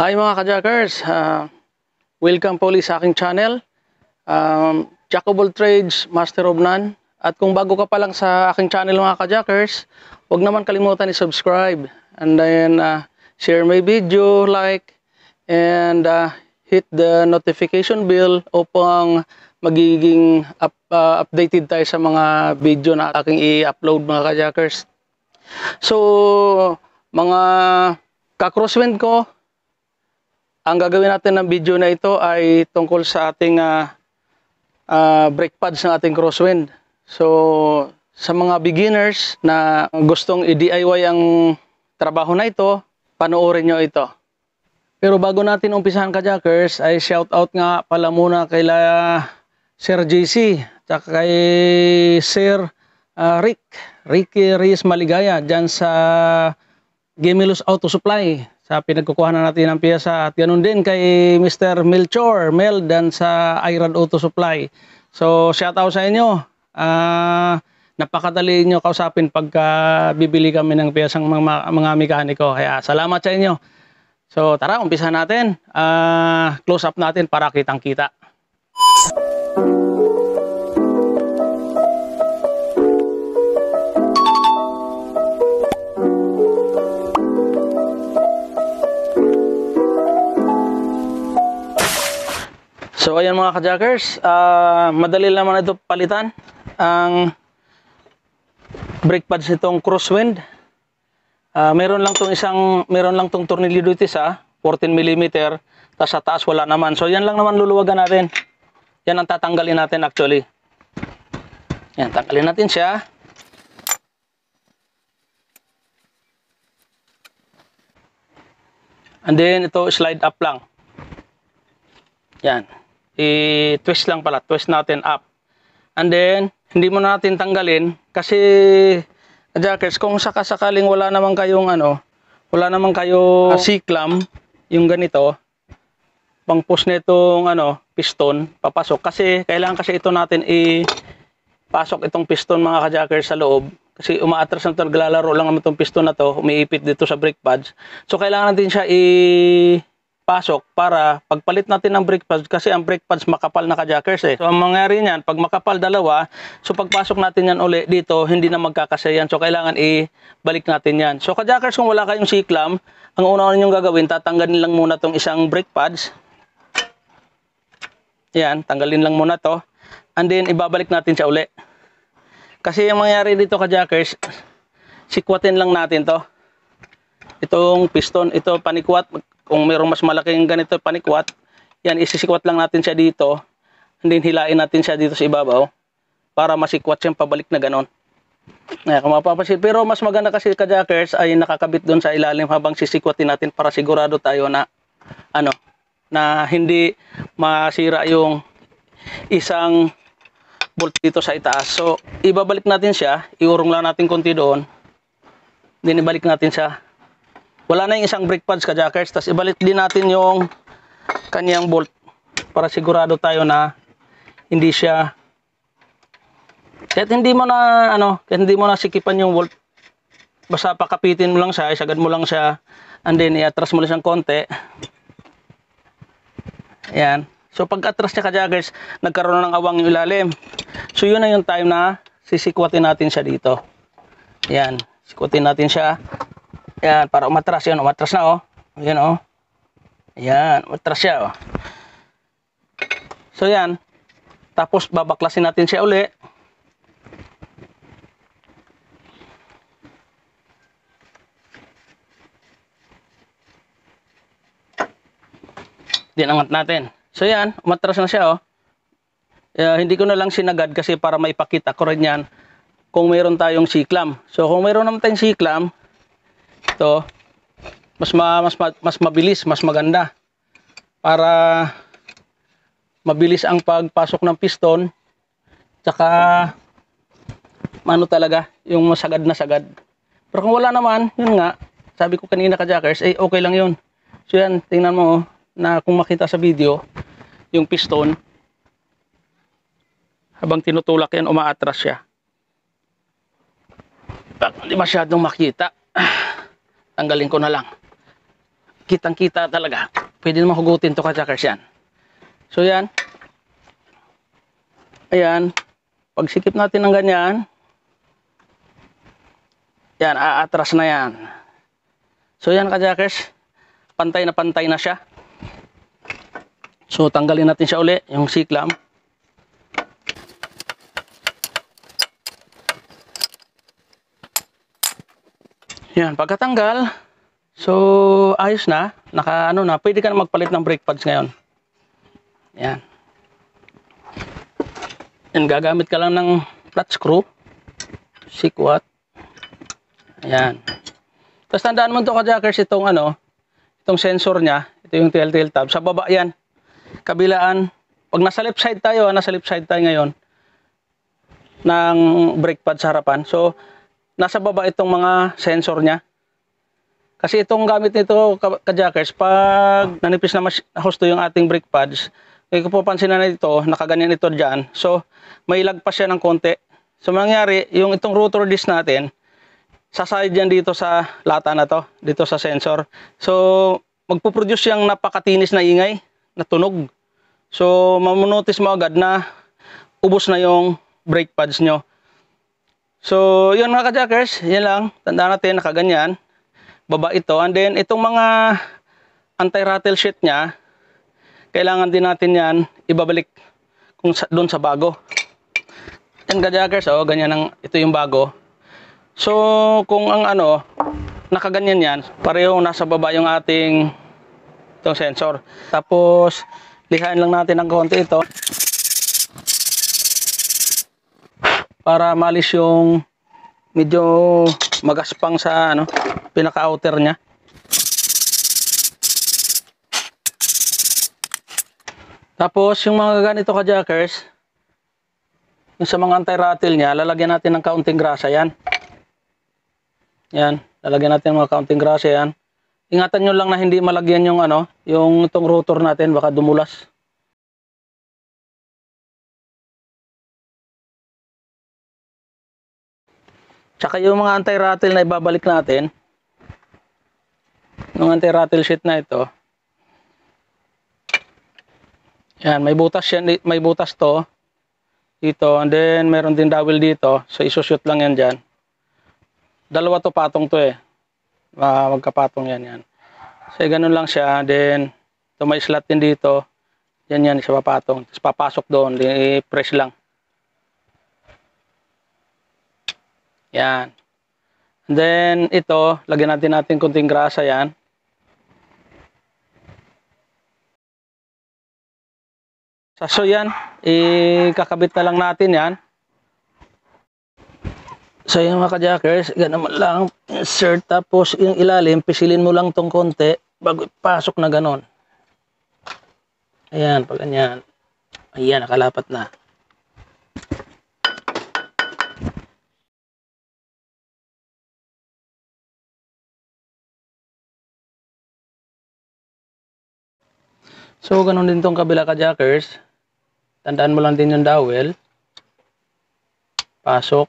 Hi mga kajakers, uh, welcome po ulit sa aking channel. Um, Jack of all trades, master of none. At kung bago ka pa lang sa aking channel mga kajakers, huwag naman kalimutan i-subscribe. And then uh, share my video, like, and uh, hit the notification bell upang magiging up, uh, updated tayo sa mga video na aking i-upload mga kajakers. So, mga ka-crosswind ko, ang gagawin natin ng video na ito ay tungkol sa ating uh, uh, brake pads ng ating crosswind. So, sa mga beginners na gustong i-DIY ang trabaho na ito, panoorin nyo ito. Pero bago natin umpisahan ka Jackers, ay shout out nga pala muna kay ah, Sir JC, at kay Sir uh, Rick, Ricky Reyes Maligaya, dyan sa Gemilos Auto Supply sa pinagkukuha na natin ng piyesa at ganun din kay Mr. Melchor dan sa Iron Auto Supply. So shout out sa inyo. Uh, napakadali nyo kausapin pagka bibili kami ng piyesang mga, mga mekaniko. Kaya salamat sa inyo. So tara, umpisa natin. Uh, close up natin para kitang kita. Thank you. So ayan mga kajackers, uh, ah, madali naman ito palitan ang brake pads itong crosswind. Uh, meron lang tong isang meron lang tong tornilyo dito sa 14 mm tapos sa taas wala naman. So yan lang naman luluwagan natin. Yan ang tatanggalin natin actually. Yan, tanggalin natin siya. And then ito slide up lang. Yan i-twist lang pala, twist natin up. And then, hindi mo natin tanggalin kasi jackets, kung sakasakaling wala naman kayong ano, wala naman kayo uh, ah, yung ganito, pang push nitong ano, piston, papasok. Kasi, kailangan kasi ito natin i-pasok itong piston mga kajackers sa loob. Kasi umaatras na ito, naglalaro lang naman itong piston na to umiipit dito sa brake pads. So, kailangan natin siya i- pasok para pagpalit natin ng brake pads kasi ang brake pads makapal na kajakers eh. So ang mangyari niyan, pag makapal dalawa, so pagpasok natin yan uli dito, hindi na magkakasya yan. So kailangan i-balik natin yan. So kajakers kung wala kayong siklam, ang una ninyong gagawin, tatanggalin lang muna tong isang brake pads. Yan, tanggalin lang muna to. And then ibabalik natin siya uli. Kasi yung mangyari dito kajakers, sikwatin lang natin to itong piston ito panikwat kung mayroong mas malaking ganito panikwat, yan isisikwat lang natin siya dito. And then hilain natin siya dito sa ibabaw para masikwat siya pabalik na ganon. Ayan, kung Pero mas maganda kasi kajakers ay nakakabit doon sa ilalim habang sisikwatin natin para sigurado tayo na ano, na hindi masira yung isang bolt dito sa itaas. So, ibabalik natin siya. Iurong lang natin konti doon. Then, ibalik natin siya wala na yung isang brake pads ka jackets tapos ibalik din natin yung kaniyang bolt para sigurado tayo na hindi siya kahit hindi mo na ano kahit hindi mo na sikipan yung bolt basta pakapitin mo lang siya isagad mo lang siya and then i-atras mo lang siyang konti yan so pag atras niya ka jackets nagkaroon ng awang yung ilalim so yun na yung time na sisikwatin natin siya dito yan sikwatin natin siya Ayan, para umatras. Yan, umatras na, oh. Yan, oh. Ayan, umatras siya, oh. So, yan. Tapos, babaklasin natin siya uli. Dinangat natin. So, yan. Umatras na siya, oh. Uh, hindi ko na lang sinagad kasi para maipakita ko rin yan kung meron tayong siklam. So, kung meron naman tayong siklam, to mas ma, mas ma, mas mabilis, mas maganda para mabilis ang pagpasok ng piston tsaka ano talaga yung masagad na sagad pero kung wala naman yun nga sabi ko kanina ka jackers eh okay lang yun so yan tingnan mo oh, na kung makita sa video yung piston habang tinutulak yan umaatras siya hindi masyadong makita tanggalin ko na lang kitang kita talaga pwede naman hugutin to kajakers yan so yan ayan pagsikip natin ng ganyan yan aatras na yan so yan kajakers pantay na pantay na siya so tanggalin natin siya uli yung siklam Yan, pagkatanggal, so ayos na, naka ano na, pwede ka na magpalit ng brake pads ngayon. Yan. Yan, gagamit ka lang ng flat screw, sikwat. Ayan. Tapos tandaan mo ito kajakers itong ano, itong sensor niya, ito yung TLTL tab, sa baba yan, kabilaan, pag nasa left side tayo, ah, nasa left side tayo ngayon, ng brake pad sa harapan. So, nasa baba itong mga sensor niya. Kasi itong gamit nito, ka-jackers, pag nanipis na mas hosto yung ating brake pads, kaya eh, kung pupansin na nito, nakaganyan ito dyan. So, may lagpas siya ng konti. So, mangyari, yung itong rotor disc natin, sasayad yan dito sa lata na to, dito sa sensor. So, magpuproduce yung napakatinis na ingay, na tunog. So, mamunotice mo agad na ubos na yung brake pads nyo. So, yun mga kajakers, yan lang. Tanda natin, nakaganyan. Baba ito. And then, itong mga anti-rattle sheet niya, kailangan din natin yan ibabalik kung sa, doon sa bago. Yan kajakers, oh, ganyan ang, ito yung bago. So, kung ang ano, nakaganyan yan, parehong nasa baba yung ating itong sensor. Tapos, lihain lang natin ng konti ito. para malis yung medyo magaspang sa ano, pinaka-outer niya. Tapos yung mga ganito ka jackers, yung sa mga anti-rattle niya, lalagyan natin ng kaunting grasa yan. Yan, lalagyan natin ng mga kaunting grasa yan. Ingatan nyo lang na hindi malagyan yung ano, yung itong rotor natin, baka dumulas. Tsaka yung mga anti-rattle na ibabalik natin, ng anti-rattle sheet na ito, yan, may butas yan, may butas to, dito, and then meron din dowel dito, so isushoot lang yan dyan. Dalawa to patong to eh, uh, magkapatong yan yan. So ganun lang siya, then ito may slot din dito, yan yan, isa papatong, tapos papasok doon, i-press lang. Yan. And then, ito, lagyan natin natin kunting grasa yan. Saso yan, ikakabit na lang natin yan. So yung mga kajakers, ganun lang, insert, tapos yung ilalim, pisilin mo lang tong konti bago pasok na ganon. Ayan, pag ganyan. Ayan, nakalapat na. So, ganun din tong kabila ka jackers. Tandaan mo lang din yung dowel. Pasok.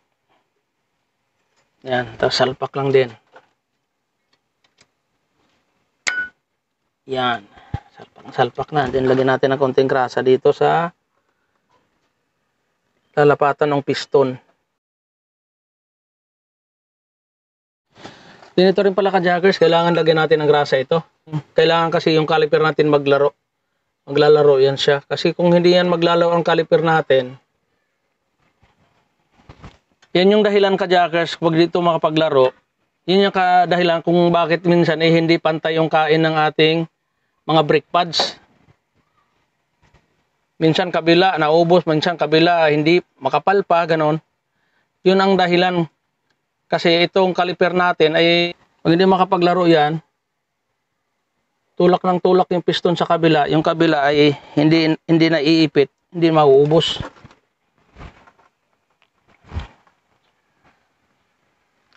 Yan. Tapos salpak lang din. Yan. Salpak, salpak na. Then, lagyan natin ng konting krasa dito sa lalapatan ng piston. Dito rin pala ka-jackers. Kailangan lagyan natin ng grasa ito. Kailangan kasi yung caliper natin maglaro maglalaro yan siya. Kasi kung hindi yan maglalaw ang caliper natin, yan yung dahilan ka jackers pag dito makapaglaro. Yan yung dahilan kung bakit minsan eh hindi pantay yung kain ng ating mga brake pads. Minsan kabila naubos, minsan kabila hindi makapal pa, ganon. Yun ang dahilan kasi itong caliper natin ay pag hindi makapaglaro yan, tulak ng tulak yung piston sa kabila, yung kabila ay hindi hindi na iipit, hindi mauubos.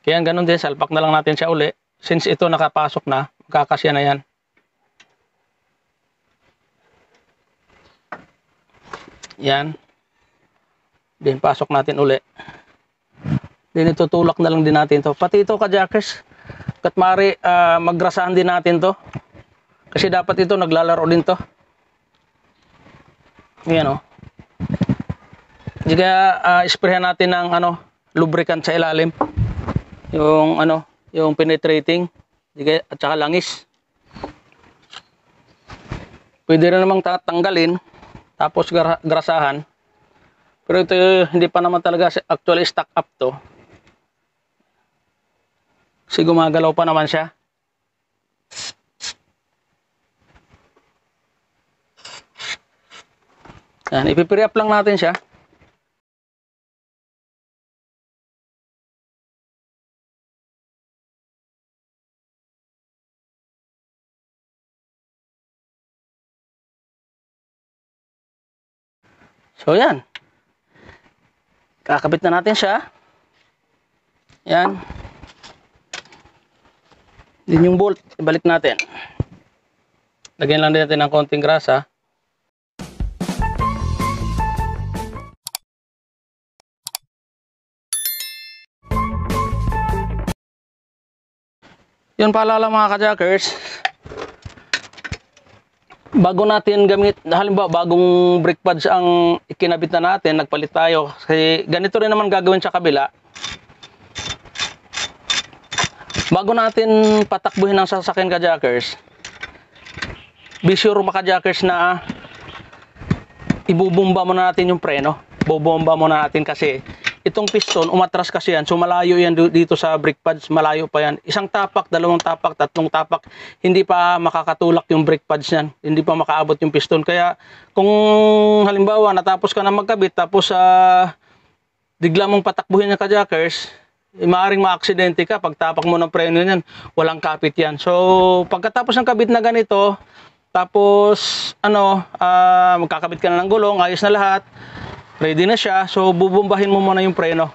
Kaya ganun din, salpak na lang natin siya uli. Since ito nakapasok na, magkakasya na yan. Yan. Din, pasok natin uli. Din, ito tulak na lang din natin to. Pati ito kajakers, katmari uh, ah, magrasaan din natin to. Kasi dapat ito naglalaro din to. Ayan o. Oh. Diga kaya uh, isprehan natin ng ano, lubricant sa ilalim. Yung ano, yung penetrating. Diga at saka langis. Pwede rin namang tatanggalin. Tapos grasahan. Pero ito hindi pa naman talaga actually stock up to. Kasi gumagalaw pa naman siya. Yan, ipipre up lang natin siya. So, yan. Kakabit na natin siya. Yan. Din yung bolt, ibalik natin. Lagyan lang din natin ng konting grasa. yun pala lang mga kajakers bago natin gamit halimbawa bagong brake pads ang ikinabit na natin nagpalit tayo kasi ganito rin naman gagawin sa kabila bago natin patakbuhin ang sasakyan kajakers be sure mga kajakers na ibubomba muna natin yung preno bubumba muna natin kasi itong piston, umatras kasi yan. So malayo yan dito sa brake pads, malayo pa yan. Isang tapak, dalawang tapak, tatlong tapak, hindi pa makakatulak yung brake pads yan. Hindi pa makaabot yung piston. Kaya kung halimbawa natapos ka na magkabit, tapos uh, bigla mong patakbuhin ng kajakers, eh, maaring maaksidente ka pag tapak mo ng preno niyan, walang kapit yan. So, pagkatapos ng kabit na ganito, tapos ano, uh, magkakabit ka na ng gulong, ayos na lahat ready na siya. So, bubumbahin mo muna yung preno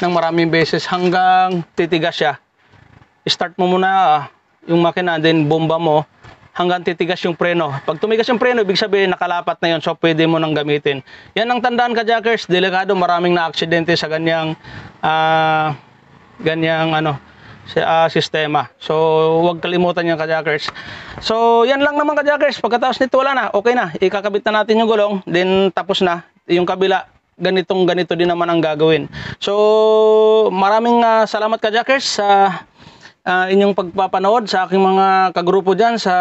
ng maraming beses hanggang titigas siya. Start mo muna uh, yung makina, then bomba mo hanggang titigas yung preno. Pag tumigas yung preno, ibig sabihin nakalapat na yon so pwede mo nang gamitin. Yan ang tandaan ka jackers, delikado maraming na aksidente sa ganyang ah, ganyang ano sa uh, sistema. So, huwag kalimutan yan kajakers. So, yan lang naman kajakers. Pagkatapos nito wala na, okay na. Ikakabit na natin yung gulong, then tapos na yung kabila ganitong ganito din naman ang gagawin. So, maraming uh, salamat ka Jackers sa uh, inyong pagpapanood sa aking mga kagrupo diyan sa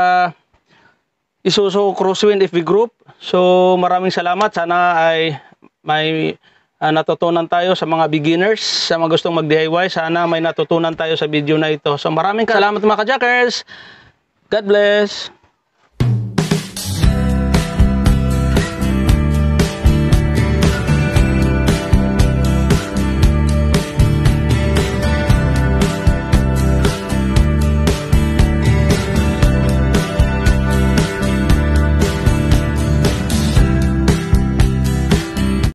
Isuso Crosswind FB Group. So, maraming salamat. Sana ay may uh, natutunan tayo sa mga beginners, sa mga gustong mag-DIY. Sana may natutunan tayo sa video na ito. So, maraming salamat mga ka-jackers. God bless.